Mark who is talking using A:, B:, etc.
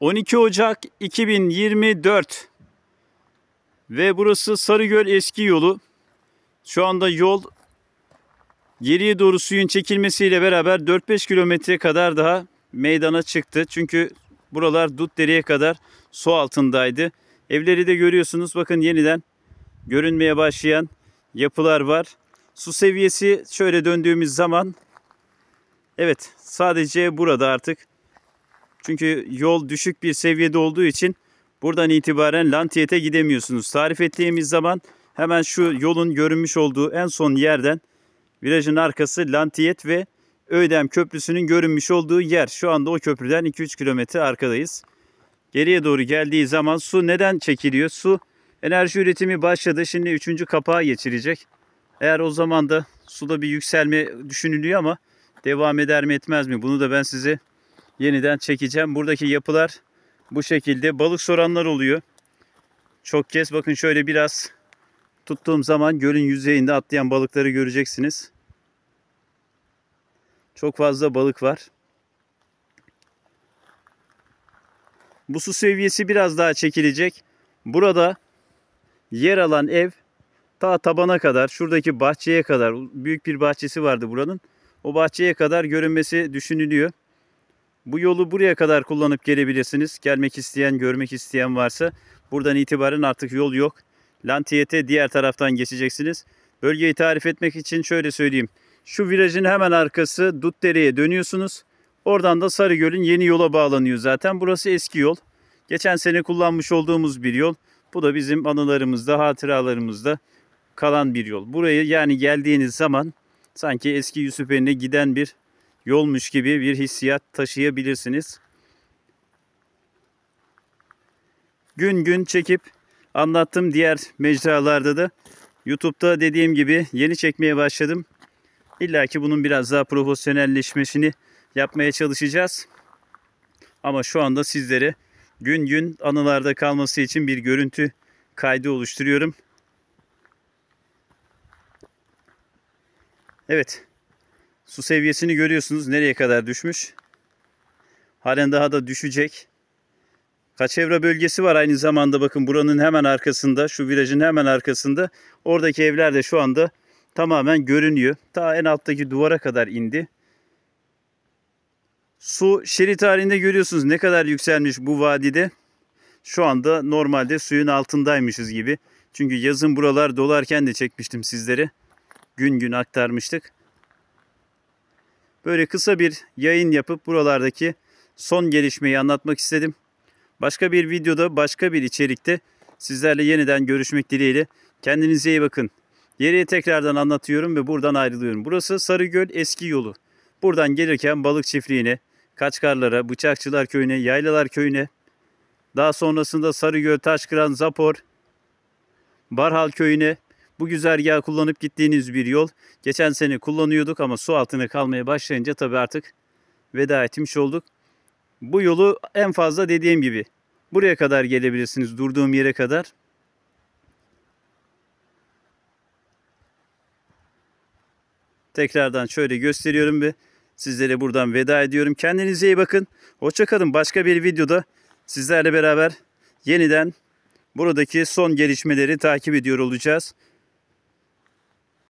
A: 12 Ocak 2024 ve burası Sarıgöl Eski Yolu. Şu anda yol geriye doğru suyun çekilmesiyle beraber 4-5 kilometre kadar daha meydana çıktı. Çünkü buralar Dutdere'ye kadar su altındaydı. Evleri de görüyorsunuz bakın yeniden görünmeye başlayan yapılar var. Su seviyesi şöyle döndüğümüz zaman evet sadece burada artık çünkü yol düşük bir seviyede olduğu için buradan itibaren Lantiyet'e gidemiyorsunuz. Tarif ettiğimiz zaman hemen şu yolun görünmüş olduğu en son yerden virajın arkası Lantiyet ve Öydem Köprüsü'nün görünmüş olduğu yer. Şu anda o köprüden 2-3 kilometre arkadayız. Geriye doğru geldiği zaman su neden çekiliyor? Su enerji üretimi başladı. Şimdi 3. kapağa geçirecek. Eğer o zaman da suda bir yükselme düşünülüyor ama devam eder mi etmez mi? Bunu da ben size yeniden çekeceğim. Buradaki yapılar bu şekilde. Balık soranlar oluyor. Çok kez bakın şöyle biraz tuttuğum zaman gölün yüzeyinde atlayan balıkları göreceksiniz. Çok fazla balık var. Bu su seviyesi biraz daha çekilecek. Burada yer alan ev ta tabana kadar, şuradaki bahçeye kadar, büyük bir bahçesi vardı buranın. O bahçeye kadar görünmesi düşünülüyor. Bu yolu buraya kadar kullanıp gelebilirsiniz. Gelmek isteyen, görmek isteyen varsa buradan itibaren artık yol yok. Lantiyete diğer taraftan geçeceksiniz. Bölgeyi tarif etmek için şöyle söyleyeyim. Şu virajın hemen arkası Dutdere'ye dönüyorsunuz. Oradan da Sarıgöl'ün yeni yola bağlanıyor zaten. Burası eski yol. Geçen sene kullanmış olduğumuz bir yol. Bu da bizim anılarımızda, hatıralarımızda kalan bir yol. Burayı yani geldiğiniz zaman sanki eski Yusufeli'ne giden bir yolmuş gibi bir hissiyat taşıyabilirsiniz. Gün gün çekip anlattım diğer mecralarda da. YouTube'da dediğim gibi yeni çekmeye başladım. İlla ki bunun biraz daha profesyonelleşmesini yapmaya çalışacağız. Ama şu anda sizlere gün gün anılarda kalması için bir görüntü kaydı oluşturuyorum. Evet Su seviyesini görüyorsunuz nereye kadar düşmüş. Halen daha da düşecek. Kaçevra bölgesi var aynı zamanda bakın buranın hemen arkasında, şu virajın hemen arkasında. Oradaki evler de şu anda tamamen görünüyor. Ta en alttaki duvara kadar indi. Su şerit halinde görüyorsunuz ne kadar yükselmiş bu vadide. Şu anda normalde suyun altındaymışız gibi. Çünkü yazın buralar dolarken de çekmiştim sizlere. Gün gün aktarmıştık. Böyle kısa bir yayın yapıp buralardaki son gelişmeyi anlatmak istedim. Başka bir videoda, başka bir içerikte sizlerle yeniden görüşmek dileğiyle. Kendinize iyi bakın. Geriye tekrardan anlatıyorum ve buradan ayrılıyorum. Burası Sarıgöl Eski Yolu. Buradan gelirken balık çiftliğine, Kaçkarlara, Bıçakçılar Köyü'ne, Yaylalar Köyü'ne, daha sonrasında Sarıgöl, Taşkıran, Zapor, Barhal Köyü'ne bu güzergahı kullanıp gittiğiniz bir yol. Geçen sene kullanıyorduk ama su altında kalmaya başlayınca tabii artık veda etmiş olduk. Bu yolu en fazla dediğim gibi buraya kadar gelebilirsiniz durduğum yere kadar. Tekrardan şöyle gösteriyorum ve sizlere buradan veda ediyorum. Kendinize iyi bakın. Hoşçakalın. Başka bir videoda sizlerle beraber yeniden buradaki son gelişmeleri takip ediyor olacağız.